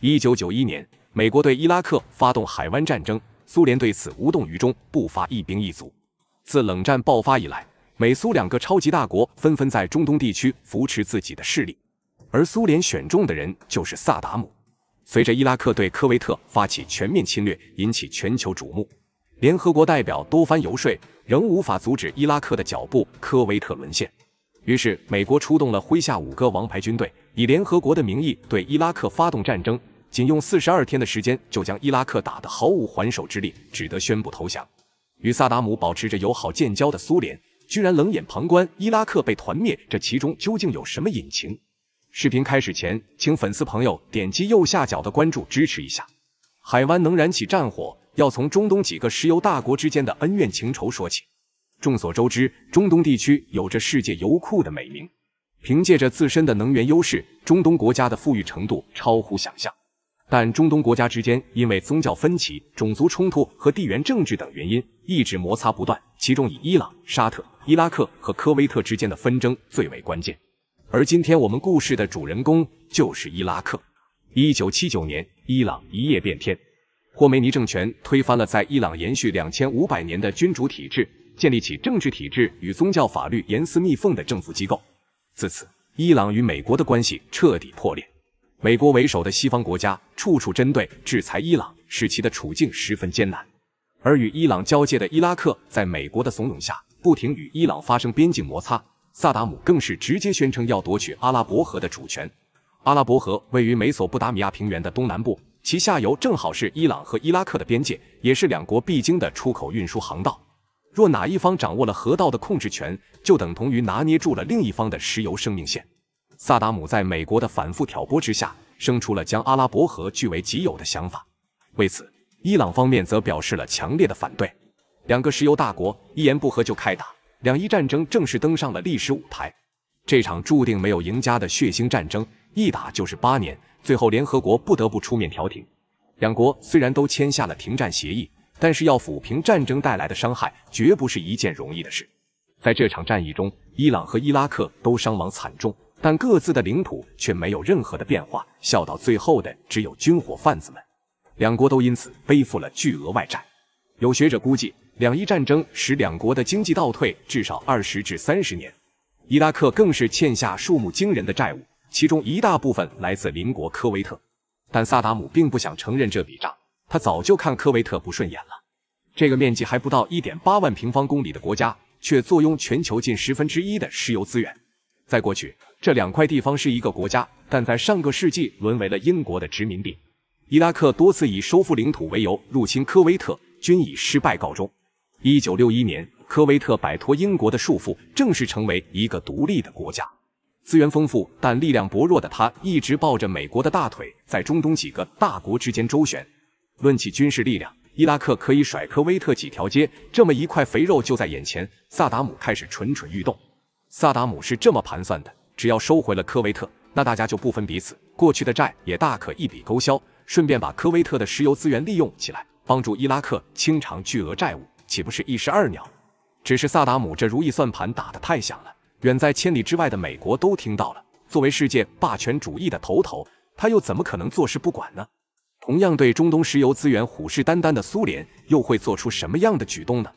一九九一年，美国对伊拉克发动海湾战争，苏联对此无动于衷，不发一兵一卒。自冷战爆发以来，美苏两个超级大国纷纷在中东地区扶持自己的势力，而苏联选中的人就是萨达姆。随着伊拉克对科威特发起全面侵略，引起全球瞩目，联合国代表多番游说，仍无法阻止伊拉克的脚步，科威特沦陷。于是，美国出动了麾下五个王牌军队，以联合国的名义对伊拉克发动战争，仅用四十二天的时间就将伊拉克打得毫无还手之力，只得宣布投降。与萨达姆保持着友好建交的苏联，居然冷眼旁观伊拉克被团灭，这其中究竟有什么隐情？视频开始前，请粉丝朋友点击右下角的关注，支持一下。海湾能燃起战火，要从中东几个石油大国之间的恩怨情仇说起。众所周知，中东地区有着世界油库的美名。凭借着自身的能源优势，中东国家的富裕程度超乎想象。但中东国家之间因为宗教分歧、种族冲突和地缘政治等原因，一直摩擦不断。其中，以伊朗、沙特、伊拉克和科威特之间的纷争最为关键。而今天我们故事的主人公就是伊拉克。一九七九年，伊朗一夜变天，霍梅尼政权推翻了在伊朗延续两千五百年的君主体制。建立起政治体制与宗教法律严丝密缝的政府机构。自此，伊朗与美国的关系彻底破裂。美国为首的西方国家处处针对制裁伊朗，使其的处境十分艰难。而与伊朗交界的伊拉克，在美国的怂恿下，不停与伊朗发生边境摩擦。萨达姆更是直接宣称要夺取阿拉伯河的主权。阿拉伯河位于美索不达米亚平原的东南部，其下游正好是伊朗和伊拉克的边界，也是两国必经的出口运输航道。若哪一方掌握了河道的控制权，就等同于拿捏住了另一方的石油生命线。萨达姆在美国的反复挑拨之下，生出了将阿拉伯河据为己有的想法。为此，伊朗方面则表示了强烈的反对。两个石油大国一言不合就开打，两伊战争正式登上了历史舞台。这场注定没有赢家的血腥战争，一打就是八年，最后联合国不得不出面调停。两国虽然都签下了停战协议。但是要抚平战争带来的伤害，绝不是一件容易的事。在这场战役中，伊朗和伊拉克都伤亡惨重，但各自的领土却没有任何的变化。笑到最后的只有军火贩子们，两国都因此背负了巨额外债。有学者估计，两伊战争使两国的经济倒退至少二十至三十年。伊拉克更是欠下数目惊人的债务，其中一大部分来自邻国科威特。但萨达姆并不想承认这笔账。他早就看科威特不顺眼了。这个面积还不到一点八万平方公里的国家，却坐拥全球近十分之一的石油资源。在过去，这两块地方是一个国家，但在上个世纪沦为了英国的殖民地。伊拉克多次以收复领土为由入侵科威特，均以失败告终。一九六一年，科威特摆脱英国的束缚，正式成为一个独立的国家。资源丰富但力量薄弱的他，一直抱着美国的大腿，在中东几个大国之间周旋。论起军事力量，伊拉克可以甩科威特几条街。这么一块肥肉就在眼前，萨达姆开始蠢蠢欲动。萨达姆是这么盘算的：只要收回了科威特，那大家就不分彼此，过去的债也大可一笔勾销，顺便把科威特的石油资源利用起来，帮助伊拉克清偿巨额债务，岂不是一石二鸟？只是萨达姆这如意算盘打得太响了，远在千里之外的美国都听到了。作为世界霸权主义的头头，他又怎么可能坐视不管呢？同样对中东石油资源虎视眈眈的苏联，又会做出什么样的举动呢？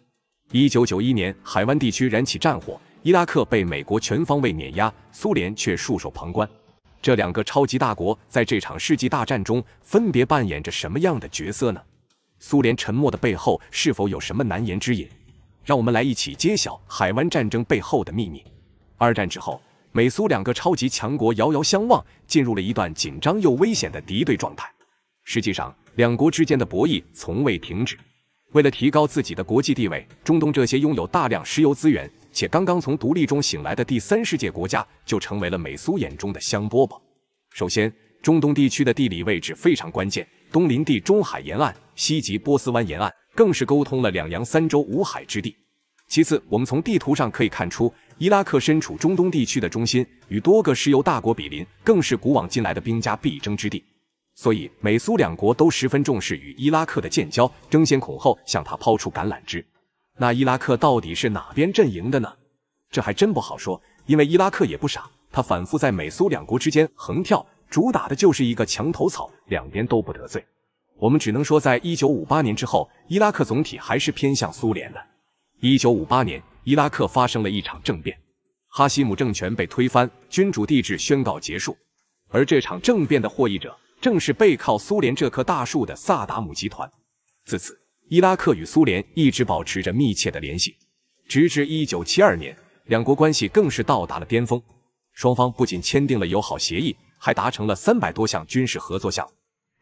一九九一年，海湾地区燃起战火，伊拉克被美国全方位碾压，苏联却束手旁观。这两个超级大国在这场世纪大战中，分别扮演着什么样的角色呢？苏联沉默的背后，是否有什么难言之隐？让我们来一起揭晓海湾战争背后的秘密。二战之后，美苏两个超级强国遥遥相望，进入了一段紧张又危险的敌对状态。实际上，两国之间的博弈从未停止。为了提高自己的国际地位，中东这些拥有大量石油资源且刚刚从独立中醒来的第三世界国家，就成为了美苏眼中的香饽饽。首先，中东地区的地理位置非常关键，东临地中海沿岸，西及波斯湾沿岸，更是沟通了两洋三洲五海之地。其次，我们从地图上可以看出，伊拉克身处中东地区的中心，与多个石油大国比邻，更是古往今来的兵家必争之地。所以，美苏两国都十分重视与伊拉克的建交，争先恐后向他抛出橄榄枝。那伊拉克到底是哪边阵营的呢？这还真不好说，因为伊拉克也不傻，他反复在美苏两国之间横跳，主打的就是一个墙头草，两边都不得罪。我们只能说，在一九五八年之后，伊拉克总体还是偏向苏联的。一九五八年，伊拉克发生了一场政变，哈希姆政权被推翻，君主帝制宣告结束，而这场政变的获益者。正是背靠苏联这棵大树的萨达姆集团，自此，伊拉克与苏联一直保持着密切的联系，直至1972年，两国关系更是到达了巅峰。双方不仅签订了友好协议，还达成了三百多项军事合作项目。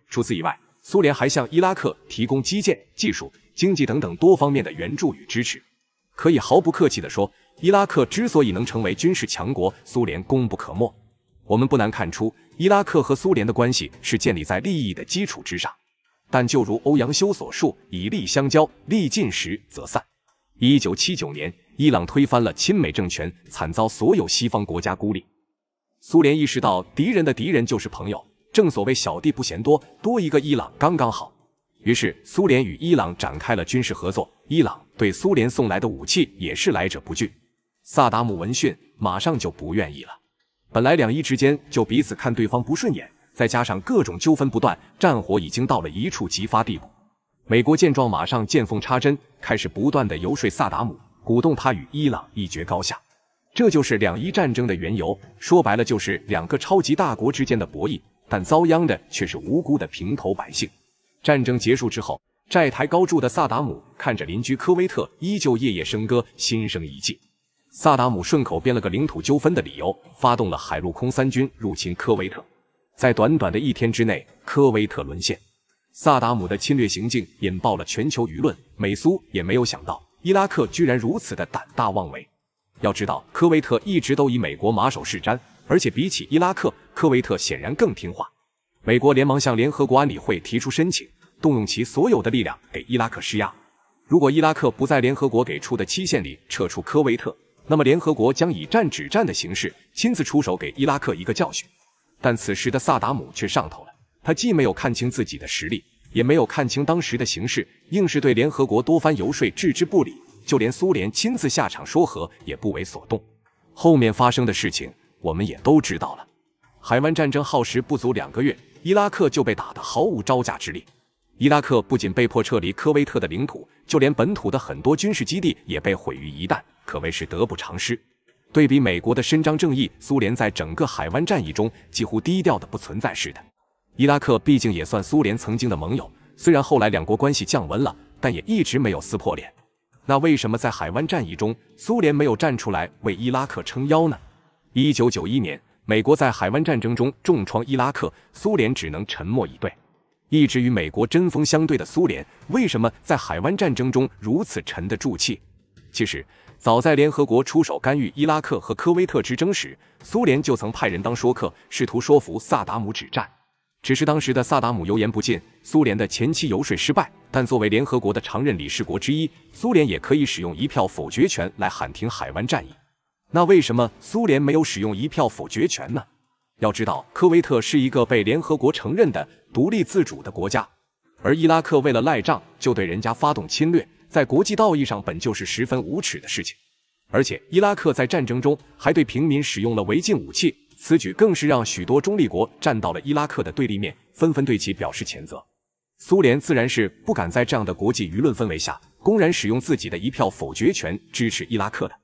除此以外，苏联还向伊拉克提供基建、技术、经济等等多方面的援助与支持。可以毫不客气地说，伊拉克之所以能成为军事强国，苏联功不可没。我们不难看出，伊拉克和苏联的关系是建立在利益的基础之上。但就如欧阳修所述：“以利相交，利尽时则散。”一九七九年，伊朗推翻了亲美政权，惨遭所有西方国家孤立。苏联意识到，敌人的敌人就是朋友，正所谓小弟不嫌多，多一个伊朗刚刚好。于是，苏联与伊朗展开了军事合作。伊朗对苏联送来的武器也是来者不拒。萨达姆闻讯，马上就不愿意了。本来两伊之间就彼此看对方不顺眼，再加上各种纠纷不断，战火已经到了一触即发地步。美国见状，马上见缝插针，开始不断的游说萨达姆，鼓动他与伊朗一决高下。这就是两伊战争的缘由，说白了就是两个超级大国之间的博弈，但遭殃的却是无辜的平头百姓。战争结束之后，债台高筑的萨达姆看着邻居科威特依旧夜夜笙歌，心生一计。萨达姆顺口编了个领土纠纷的理由，发动了海陆空三军入侵科威特，在短短的一天之内，科威特沦陷。萨达姆的侵略行径引爆了全球舆论，美苏也没有想到伊拉克居然如此的胆大妄为。要知道，科威特一直都以美国马首是瞻，而且比起伊拉克，科威特显然更听话。美国连忙向联合国安理会提出申请，动用其所有的力量给伊拉克施压。如果伊拉克不在联合国给出的期限里撤出科威特，那么，联合国将以战止战的形式亲自出手，给伊拉克一个教训。但此时的萨达姆却上头了，他既没有看清自己的实力，也没有看清当时的形势，硬是对联合国多番游说置之不理，就连苏联亲自下场说和也不为所动。后面发生的事情我们也都知道了，海湾战争耗时不足两个月，伊拉克就被打得毫无招架之力。伊拉克不仅被迫撤离科威特的领土，就连本土的很多军事基地也被毁于一旦。可谓是得不偿失。对比美国的伸张正义，苏联在整个海湾战役中几乎低调的不存在似的。伊拉克毕竟也算苏联曾经的盟友，虽然后来两国关系降温了，但也一直没有撕破脸。那为什么在海湾战役中，苏联没有站出来为伊拉克撑腰呢？一九九一年，美国在海湾战争中重创伊拉克，苏联只能沉默以对。一直与美国针锋相对的苏联，为什么在海湾战争中如此沉得住气？其实。早在联合国出手干预伊拉克和科威特之争时，苏联就曾派人当说客，试图说服萨达姆止战。只是当时的萨达姆油盐不进，苏联的前期游说失败。但作为联合国的常任理事国之一，苏联也可以使用一票否决权来喊停海湾战役。那为什么苏联没有使用一票否决权呢？要知道，科威特是一个被联合国承认的独立自主的国家，而伊拉克为了赖账就对人家发动侵略。在国际道义上本就是十分无耻的事情，而且伊拉克在战争中还对平民使用了违禁武器，此举更是让许多中立国站到了伊拉克的对立面，纷纷对其表示谴责。苏联自然是不敢在这样的国际舆论氛围下公然使用自己的一票否决权支持伊拉克的。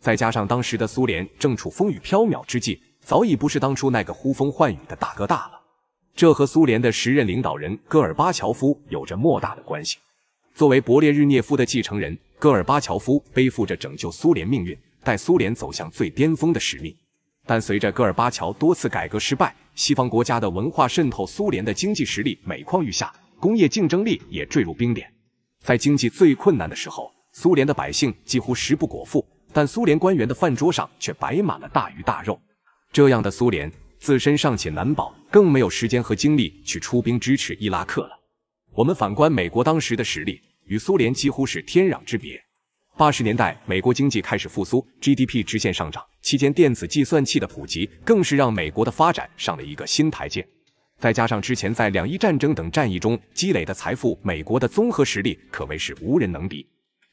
再加上当时的苏联正处风雨飘渺之际，早已不是当初那个呼风唤雨的大哥大了。这和苏联的时任领导人戈尔巴乔夫有着莫大的关系。作为勃列日涅夫的继承人，戈尔巴乔夫背负着拯救苏联命运、带苏联走向最巅峰的使命。但随着戈尔巴乔多次改革失败，西方国家的文化渗透，苏联的经济实力每况愈下，工业竞争力也坠入冰点。在经济最困难的时候，苏联的百姓几乎食不果腹，但苏联官员的饭桌上却摆满了大鱼大肉。这样的苏联自身尚且难保，更没有时间和精力去出兵支持伊拉克了。我们反观美国当时的实力。与苏联几乎是天壤之别。八十年代，美国经济开始复苏，GDP 直线上涨。期间，电子计算器的普及更是让美国的发展上了一个新台阶。再加上之前在两伊战争等战役中积累的财富，美国的综合实力可谓是无人能敌。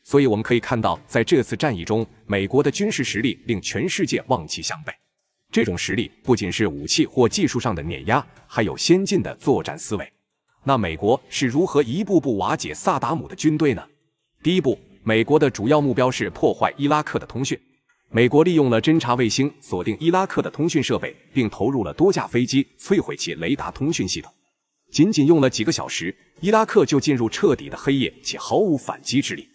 所以我们可以看到，在这次战役中，美国的军事实力令全世界望其项背。这种实力不仅是武器或技术上的碾压，还有先进的作战思维。那美国是如何一步步瓦解萨达姆的军队呢？第一步，美国的主要目标是破坏伊拉克的通讯。美国利用了侦察卫星锁定伊拉克的通讯设备，并投入了多架飞机摧毁其雷达通讯系统。仅仅用了几个小时，伊拉克就进入彻底的黑夜且毫无反击之力。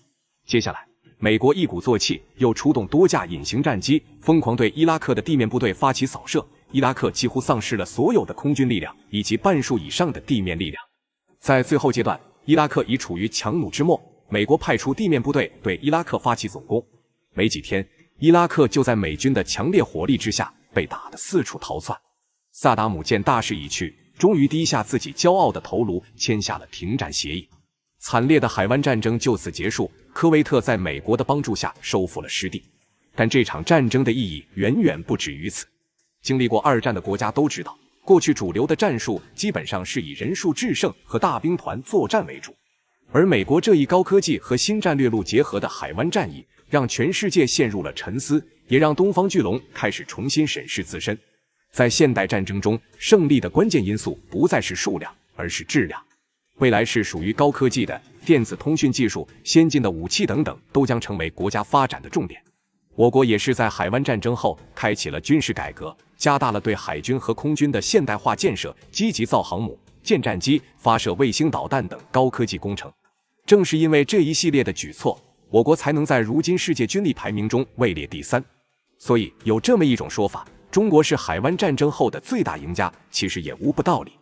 接下来，美国一鼓作气，又出动多架隐形战机，疯狂对伊拉克的地面部队发起扫射。伊拉克几乎丧失了所有的空军力量以及半数以上的地面力量。在最后阶段，伊拉克已处于强弩之末，美国派出地面部队对伊拉克发起总攻。没几天，伊拉克就在美军的强烈火力之下被打得四处逃窜。萨达姆见大势已去，终于低下自己骄傲的头颅，签下了停战协议。惨烈的海湾战争就此结束。科威特在美国的帮助下收复了失地，但这场战争的意义远远不止于此。经历过二战的国家都知道。过去主流的战术基本上是以人数制胜和大兵团作战为主，而美国这一高科技和新战略路结合的海湾战役，让全世界陷入了沉思，也让东方巨龙开始重新审视自身。在现代战争中，胜利的关键因素不再是数量，而是质量。未来是属于高科技的，电子通讯技术、先进的武器等等，都将成为国家发展的重点。我国也是在海湾战争后开启了军事改革，加大了对海军和空军的现代化建设，积极造航母、建战机、发射卫星、导弹等高科技工程。正是因为这一系列的举措，我国才能在如今世界军力排名中位列第三。所以有这么一种说法，中国是海湾战争后的最大赢家，其实也无不道理。